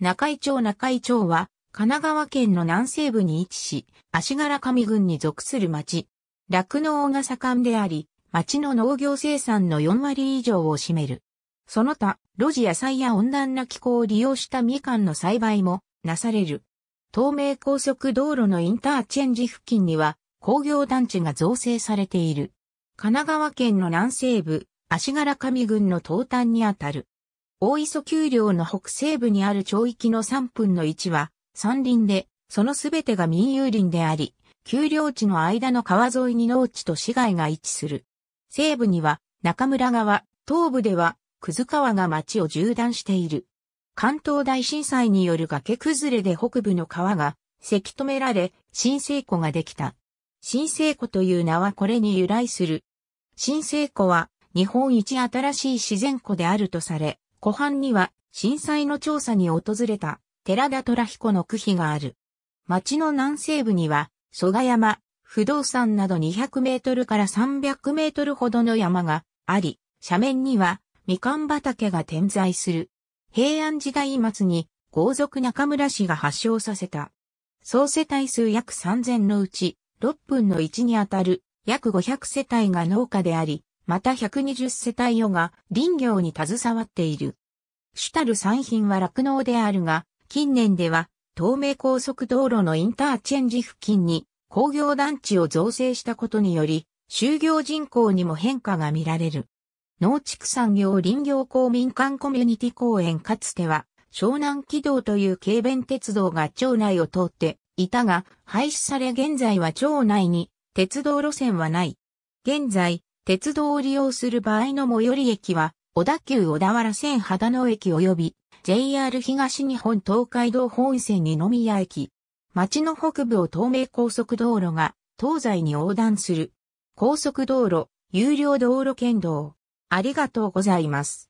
中井町中井町は、神奈川県の南西部に位置し、足柄上郡に属する町。酪農が盛んであり、町の農業生産の4割以上を占める。その他、路地野菜や温暖な気候を利用したみかんの栽培もなされる。東名高速道路のインターチェンジ付近には工業団地が造成されている。神奈川県の南西部、足柄上郡の東端にあたる。大磯丘陵の北西部にある町域の3分の1は山林で、そのすべてが民有林であり、丘陵地の間の川沿いに農地と市街が位置する。西部には中村川、東部ではくず川が町を縦断している。関東大震災による崖崩れで北部の川がせき止められ、新生湖ができた。新生湖という名はこれに由来する。新生湖は日本一新しい自然湖であるとされ、湖畔には震災の調査に訪れた寺田虎彦の区碑がある。町の南西部には蘇我山、不動産など200メートルから300メートルほどの山があり、斜面にはみかん畑が点在する。平安時代末に豪族中村氏が発祥させた。総世帯数約3000のうち6分の1にあたる約500世帯が農家であり、また120世帯余が林業に携わっている。主たる産品は酪農であるが、近年では東名高速道路のインターチェンジ付近に工業団地を造成したことにより、就業人口にも変化が見られる。農畜産業林業公民館コミュニティ公園かつては湘南軌道という軽便鉄道が町内を通っていたが廃止され現在は町内に鉄道路線はない。現在鉄道を利用する場合の最寄り駅は、小田急小田原線秦野駅及び JR 東日本東海道本線二宮駅。町の北部を東名高速道路が東西に横断する。高速道路、有料道路県道。ありがとうございます。